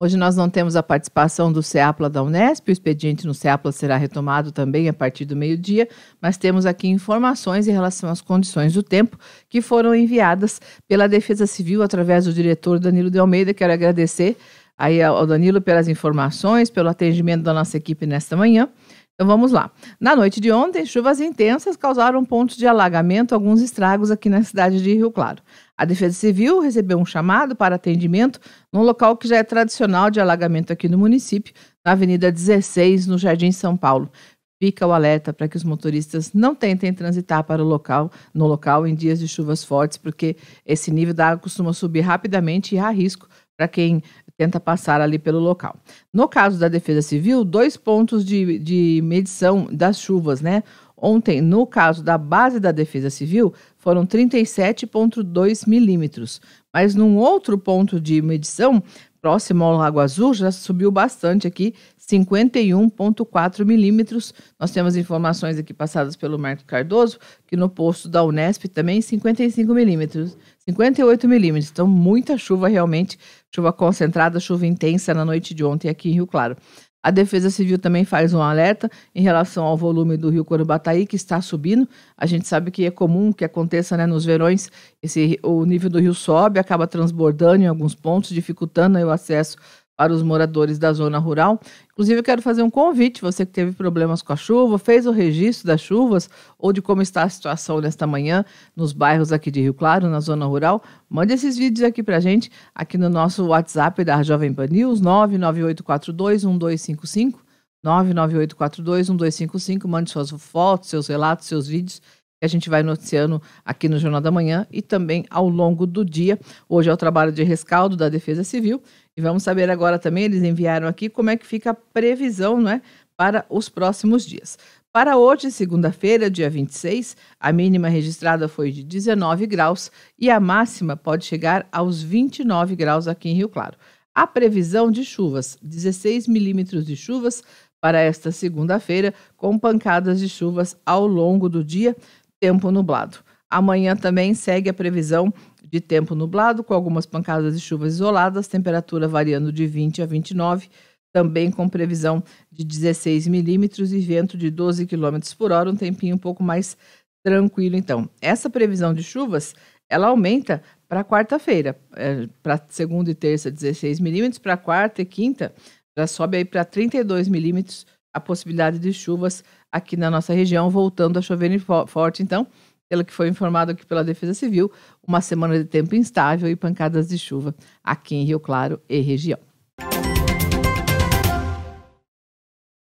Hoje nós não temos a participação do CEAPLA da Unesp, o expediente no CEAPLA será retomado também a partir do meio-dia, mas temos aqui informações em relação às condições do tempo que foram enviadas pela Defesa Civil através do diretor Danilo de Almeida. Quero agradecer aí ao Danilo pelas informações, pelo atendimento da nossa equipe nesta manhã. Então vamos lá. Na noite de ontem, chuvas intensas causaram pontos de alagamento, alguns estragos aqui na cidade de Rio Claro. A Defesa Civil recebeu um chamado para atendimento num local que já é tradicional de alagamento aqui no município, na Avenida 16, no Jardim São Paulo. Fica o alerta para que os motoristas não tentem transitar para o local, no local em dias de chuvas fortes, porque esse nível da água costuma subir rapidamente e há risco para quem tenta passar ali pelo local. No caso da Defesa Civil, dois pontos de, de medição das chuvas, né? Ontem, no caso da base da Defesa Civil, foram 37,2 milímetros. Mas num outro ponto de medição, próximo ao Lago Azul, já subiu bastante aqui, 51,4 milímetros. Nós temos informações aqui passadas pelo Marco Cardoso, que no posto da Unesp também 55 milímetros, 58 milímetros. Então, muita chuva realmente, chuva concentrada, chuva intensa na noite de ontem aqui em Rio Claro. A Defesa Civil também faz um alerta em relação ao volume do rio Corubataí, que está subindo. A gente sabe que é comum que aconteça né, nos verões, esse, o nível do rio sobe, acaba transbordando em alguns pontos, dificultando o acesso para os moradores da zona rural. Inclusive, eu quero fazer um convite, você que teve problemas com a chuva, fez o registro das chuvas ou de como está a situação nesta manhã nos bairros aqui de Rio Claro, na zona rural, mande esses vídeos aqui para a gente, aqui no nosso WhatsApp da Jovem Pan News, 998421255, 998421255, mande suas fotos, seus relatos, seus vídeos, que a gente vai noticiando aqui no Jornal da Manhã e também ao longo do dia. Hoje é o trabalho de rescaldo da Defesa Civil e vamos saber agora também, eles enviaram aqui como é que fica a previsão é para os próximos dias. Para hoje, segunda-feira, dia 26, a mínima registrada foi de 19 graus e a máxima pode chegar aos 29 graus aqui em Rio Claro. A previsão de chuvas, 16 milímetros de chuvas para esta segunda-feira, com pancadas de chuvas ao longo do dia, tempo nublado. Amanhã também segue a previsão de tempo nublado, com algumas pancadas de chuvas isoladas, temperatura variando de 20 a 29, também com previsão de 16 milímetros e vento de 12 quilômetros por hora, um tempinho um pouco mais tranquilo. Então, essa previsão de chuvas ela aumenta para quarta-feira, é, para segunda e terça 16 milímetros, para quarta e quinta já sobe aí para 32 milímetros a possibilidade de chuvas aqui na nossa região, voltando a chover forte. Então, pelo que foi informado aqui pela Defesa Civil, uma semana de tempo instável e pancadas de chuva aqui em Rio Claro e região.